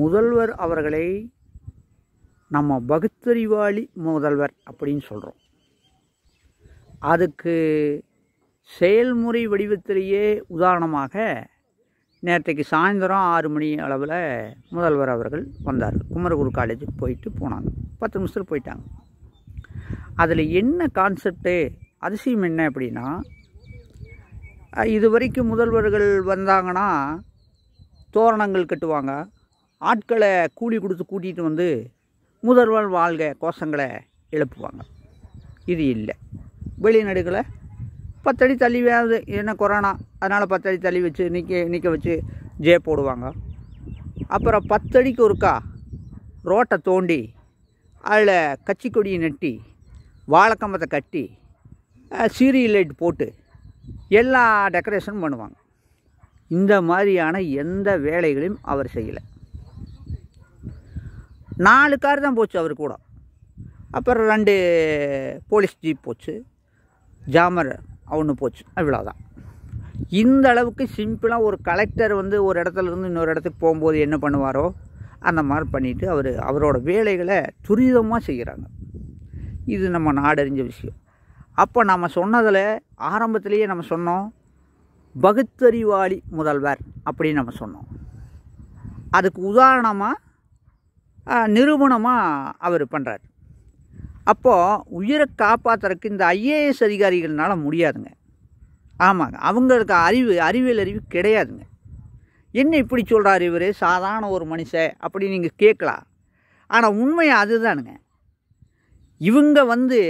முதல்வர் அவர்களை நம்ம பகுத்தறிவாளி முதல்வர் அப்படின்னு சொல்கிறோம் அதுக்கு செயல்முறை வடிவத்திலேயே உதாரணமாக நேற்றைக்கு சாயந்தரம் ஆறு மணி அளவில் முதல்வர் அவர்கள் வந்தார் குமரகுரு காலேஜுக்கு போயிட்டு போனாங்க பத்து நிமிஷத்தில் போயிட்டாங்க அதில் என்ன கான்செப்டு அதிசயம் என்ன அப்படின்னா இது வரைக்கும் முதல்வர்கள் வந்தாங்கன்னா தோரணங்கள் கட்டுவாங்க ஆட்களை கூலி கொடுத்து கூட்டிகிட்டு வந்து முதல்வர் வாழ்க கோஷங்களை எழுப்புவாங்க இது இல்லை வெளிநாடுகளை பத்தடி தள்ளியாவது என்ன கொரோனா அதனால் பத்தடி தள்ளி வச்சு நிற்க நிற்க வச்சு ஜே போடுவாங்க அப்புறம் பத்தடிக்கு ஒருக்கா ரோட்டை தோண்டி அதில் கச்சி கொடியை நட்டி வாழைக்கம்பத்தை கட்டி சீரியல் லைட் போட்டு எல்லா டெக்கரேஷனும் பண்ணுவாங்க இந்த மாதிரியான எந்த வேலைகளையும் அவர் செய்யலை நாலு கார் தான் போச்சு அவர் கூட அப்புறம் ரெண்டு போலீஸ் ஜீப் போச்சு ஜாமர் அவனு போச்சு அவ்வளோதான் இந்த அளவுக்கு சிம்பிளாக ஒரு கலெக்டர் வந்து ஒரு இடத்துலேருந்து இன்னொரு இடத்துக்கு போகும்போது என்ன பண்ணுவாரோ அந்த மாதிரி பண்ணிவிட்டு அவர் அவரோட வேலைகளை துரிதமாக செய்கிறாங்க இது நம்ம நாடறிஞ்ச விஷயம் அப்போ நம்ம சொன்னதில் ஆரம்பத்திலேயே நம்ம சொன்னோம் பகுத்தறிவாளி முதல்வர் அப்படின்னு நம்ம சொன்னோம் அதுக்கு உதாரணமாக நிரூபணமாக அவர் பண்ணுறார் அப்போது உயிரை காப்பாற்றுறதுக்கு இந்த ஐஏஎஸ் அதிகாரிகள்னால் முடியாதுங்க ஆமாங்க அவங்களுக்கு அறிவு அறிவியல் அறிவு கிடையாதுங்க என்ன இப்படி சொல்கிறார் இவர் சாதாரண ஒரு மனுஷன் அப்படி நீங்கள் கேட்கலாம் ஆனால் உண்மை அதுதானுங்க இவங்க வந்து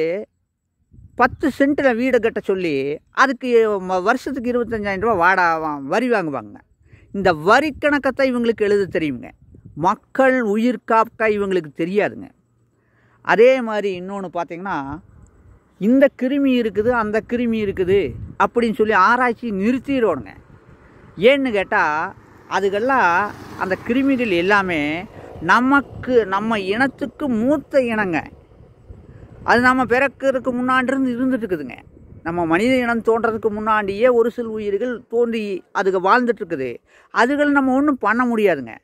பத்து சென்ட்டில் வீடை கட்ட சொல்லி அதுக்கு வருஷத்துக்கு இருபத்தஞ்சாயிரம் ரூபா வாடா வரி வாங்குவாங்க இந்த வரி கணக்கத்தை இவங்களுக்கு எழுத தெரியுங்க மக்கள் உயிர் காக்க இவங்களுக்கு தெரியாதுங்க அதே மாதிரி இன்னொன்று பார்த்திங்கன்னா இந்த கிருமி இருக்குது அந்த கிருமி இருக்குது அப்படின்னு சொல்லி ஆராய்ச்சி நிறுத்திடுவோனுங்க ஏன்னு கேட்டால் அதுக்கெல்லாம் அந்த கிருமிகள் எல்லாமே நமக்கு நம்ம இனத்துக்கு மூத்த இனங்க அது நம்ம பிறக்கிறதுக்கு முன்னாண்டிருந்து இருந்துட்டு இருக்குதுங்க நம்ம மனித இனம் தோன்றதுக்கு முன்னாடியே ஒரு சில உயிர்கள் தோன்றி அதுக்கு வாழ்ந்துட்டுருக்குது அதுகள் நம்ம ஒன்றும் பண்ண முடியாதுங்க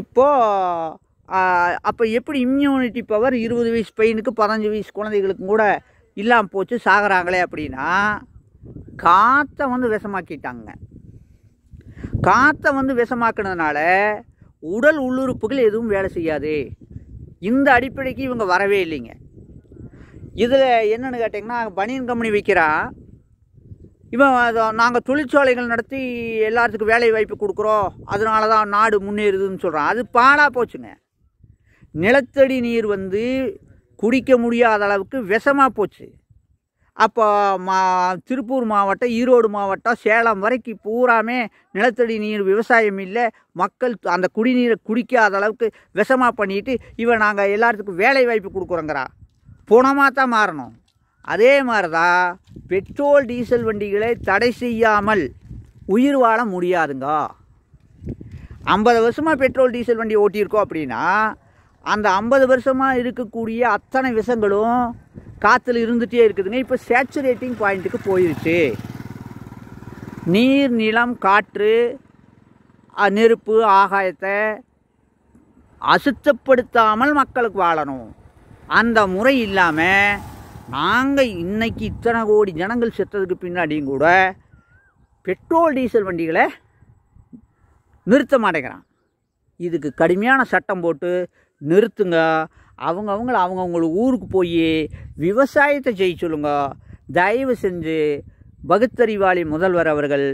இப்போது அப்போ எப்படி இம்யூனிட்டி பவர் இருபது வயசு பையனுக்கு பதினஞ்சு வயசு குழந்தைகளுக்கும் கூட இல்லாமல் போச்சு சாகிறாங்களே அப்படின்னா காற்றை வந்து விஷமாக்கிட்டாங்க காற்றை வந்து விஷமாக்கினதுனால உடல் உள்ளுறுப்புகள் எதுவும் வேலை செய்யாது இந்த அடிப்படைக்கு இவங்க வரவே இல்லைங்க இதில் என்னென்னு கேட்டிங்கன்னா பனியன் கம்பெனி விற்கிறான் இவன் நாங்கள் தொழிற்சாலைகள் நடத்தி எல்லாத்துக்கும் வேலை வாய்ப்பு கொடுக்குறோம் அதனால தான் நாடு முன்னேறுதுன்னு சொல்கிறான் அது பாலாக போச்சுங்க நிலத்தடி நீர் வந்து குடிக்க முடியாத அளவுக்கு விஷமாக போச்சு அப்போ மா திருப்பூர் மாவட்டம் ஈரோடு மாவட்டம் சேலம் வரைக்கும் பூராமே நிலத்தடி நீர் விவசாயம் இல்லை மக்கள் அந்த குடிநீரை குடிக்காத அளவுக்கு விஷமாக பண்ணிட்டு இவன் நாங்கள் எல்லாத்துக்கும் வேலை வாய்ப்பு கொடுக்குறோங்கிறா புணமாக தான் மாறணும் அதே மாதிரி தான் பெட்ரோல் டீசல் வண்டிகளை தடை செய்யாமல் உயிர் வாழ முடியாதுங்க ஐம்பது வருஷமாக பெட்ரோல் டீசல் வண்டி ஓட்டியிருக்கோம் அப்படின்னா அந்த ஐம்பது வருஷமாக இருக்கக்கூடிய அத்தனை விஷங்களும் காற்றுல இருந்துகிட்டே இருக்குதுங்க இப்போ சேச்சுரேட்டிங் பாயிண்ட்டுக்கு போயிருச்சு நீர் நிலம் காற்று நெருப்பு ஆகாயத்தை அசுத்தப்படுத்தாமல் மக்களுக்கு வாழணும் அந்த முறை இல்லாமல் நாங்கள் இன்றைக்கி இத்தனை கோடி ஜனங்கள் செத்ததுக்கு பின்னாடியும் கூட பெட்ரோல் டீசல் வண்டிகளை நிறுத்த மாட்டேங்கிறான் இதுக்கு கடுமையான சட்டம் போட்டு நிறுத்துங்க அவங்க அவங்கள அவங்கவுங்கள ஊருக்கு போய் விவசாயத்தை செய்ய சொல்லுங்க தயவு செஞ்சு பகுத்தறிவாளி முதல்வர் அவர்கள்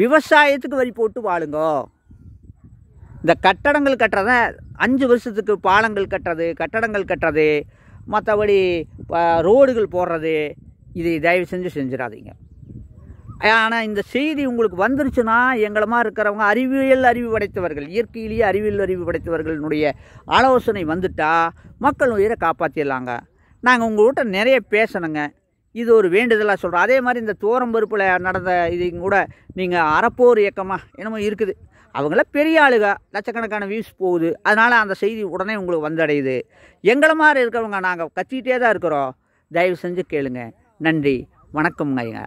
விவசாயத்துக்கு வரி போட்டு வாழுங்க இந்த கட்டடங்கள் கட்டுறத அஞ்சு வருஷத்துக்கு பாலங்கள் கட்டுறது கட்டடங்கள் கட்டுறது மற்றபடி ரோடுகள் போடுறது இதை தயவு செஞ்சு செஞ்சிடாதீங்க ஆனால் இந்த செய்தி உங்களுக்கு வந்துருச்சுன்னா எங்களமாக இருக்கிறவங்க அறிவியல் அறிவு படைத்தவர்கள் இயற்கையிலேயே அறிவியல் அறிவு படைத்தவர்களுடைய ஆலோசனை வந்துட்டால் மக்கள் உயிரை காப்பாற்றிடலாங்க நாங்கள் உங்கள்கிட்ட நிறைய பேசணுங்க இது ஒரு வேண்டுதலாக சொல்கிறோம் அதே மாதிரி இந்த தோரம்பருப்பில் நடந்த இது கூட நீங்கள் அறப்போர் இயக்கமாக என்னமோ இருக்குது அவங்களாம் பெரிய ஆளுக லட்சக்கணக்கான வியூஸ் போகுது அதனால் அந்த செய்தி உடனே உங்களுக்கு வந்தடையுது எங்களை மாதிரி இருக்கிறவங்க நாங்கள் கத்திக்கிட்டே தான் இருக்கிறோம் தயவு செஞ்சு கேளுங்க நன்றி ஐயா